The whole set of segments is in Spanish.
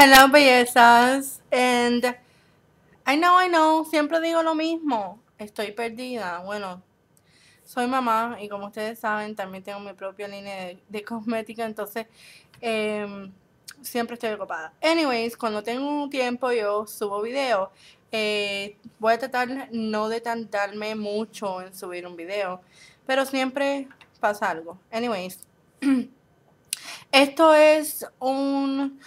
Hello bellezas and I know I know siempre digo lo mismo estoy perdida bueno soy mamá y como ustedes saben también tengo mi propia línea de, cosmética entonces em, siempre estoy ocupada anyways cuando tengo un tiempo yo subo video eh, voy a tratar no de tantarme mucho en subir un video pero siempre pasa algo anyways esto es un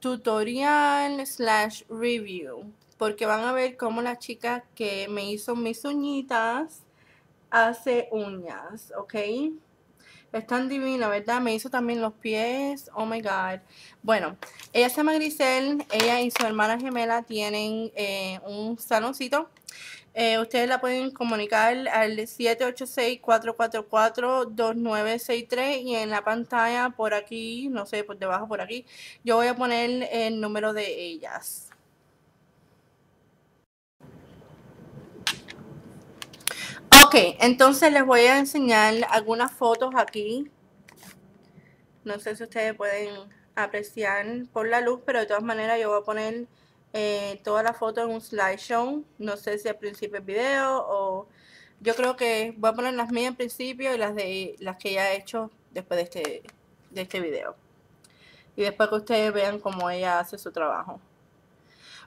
tutorial slash review porque van a ver cómo la chica que me hizo mis uñitas hace uñas, ¿ok? Están tan ¿verdad? Me hizo también los pies, oh my god. Bueno, ella se llama Grisel, ella y su hermana gemela tienen eh, un saloncito eh, ustedes la pueden comunicar al 786-444-2963 y en la pantalla por aquí, no sé, por debajo por aquí, yo voy a poner el número de ellas. Ok, entonces les voy a enseñar algunas fotos aquí. No sé si ustedes pueden apreciar por la luz, pero de todas maneras yo voy a poner eh, toda la foto en un slideshow. No sé si al principio el video o yo creo que voy a poner las mías en principio y las de las que ella ha hecho después de este, de este video. Y después que ustedes vean cómo ella hace su trabajo.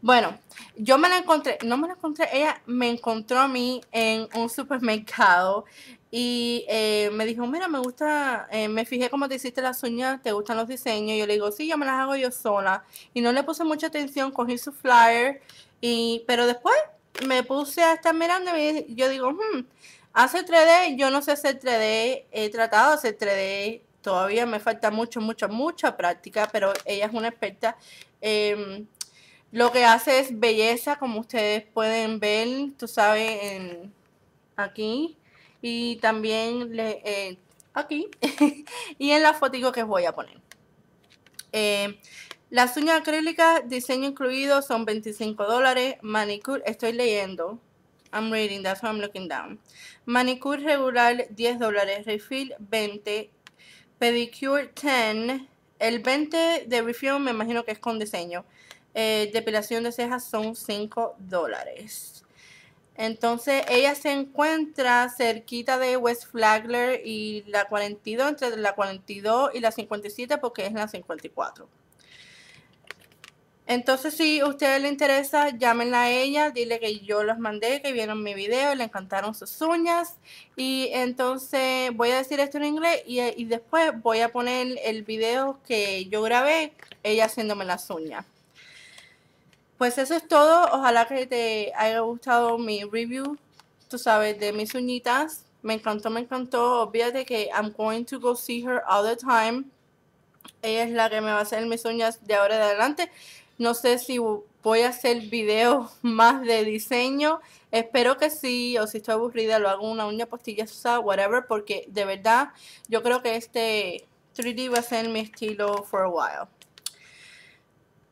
Bueno, yo me la encontré, no me la encontré, ella me encontró a mí en un supermercado y eh, me dijo, mira, me gusta, eh, me fijé como te hiciste las uñas, te gustan los diseños. yo le digo, sí, yo me las hago yo sola. Y no le puse mucha atención, cogí su flyer. Y, pero después me puse a estar mirando y yo digo, hmm, hace 3D, yo no sé hacer 3D, he tratado de hacer 3D, todavía me falta mucho, mucha, mucha práctica, pero ella es una experta. Em, lo que hace es belleza, como ustedes pueden ver, tú sabes, en, aquí y también eh, aquí y en la fotito que voy a poner. Eh, las uñas acrílicas, diseño incluido, son 25 dólares. Manicure, estoy leyendo. I'm reading, that's why I'm looking down. Manicure regular, 10 dólares. Refill, 20. Pedicure, 10. El 20 de refill me imagino que es con diseño. Eh, depilación de cejas son 5 dólares. Entonces ella se encuentra cerquita de West Flagler y la 42, entre la 42 y la 57 porque es la 54. Entonces si a ustedes les interesa, llámenla a ella, dile que yo los mandé, que vieron mi video, le encantaron sus uñas. Y entonces voy a decir esto en inglés y, y después voy a poner el video que yo grabé ella haciéndome las uñas pues eso es todo. Ojalá que te haya gustado mi review, tú sabes, de mis uñitas. Me encantó, me encantó. Obviamente que I'm going to go see her all the time. Ella es la que me va a hacer mis uñas de ahora en adelante. No sé si voy a hacer videos más de diseño. Espero que sí, o si estoy aburrida, lo hago una uña postilla, whatever, porque de verdad yo creo que este 3D va a ser mi estilo for a while.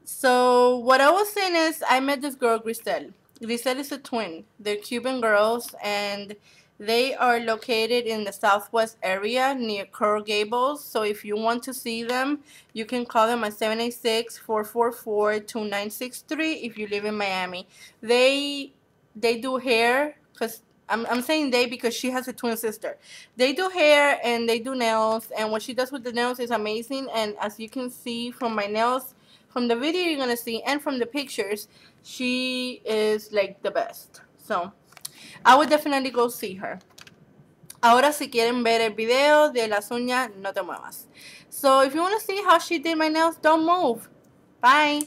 So what I was saying is I met this girl, Grisel. Grisel is a twin. They're Cuban girls and they are located in the southwest area near Coral Gables. So if you want to see them, you can call them at 786-444-2963 if you live in Miami. They they do hair because I'm, I'm saying they because she has a twin sister. They do hair and they do nails and what she does with the nails is amazing and as you can see from my nails, from the video you're gonna see and from the pictures she is like the best so I would definitely go see her Ahora si quieren ver el video de las uñas, no te muevas. So if you want to see how she did my nails, don't move. Bye.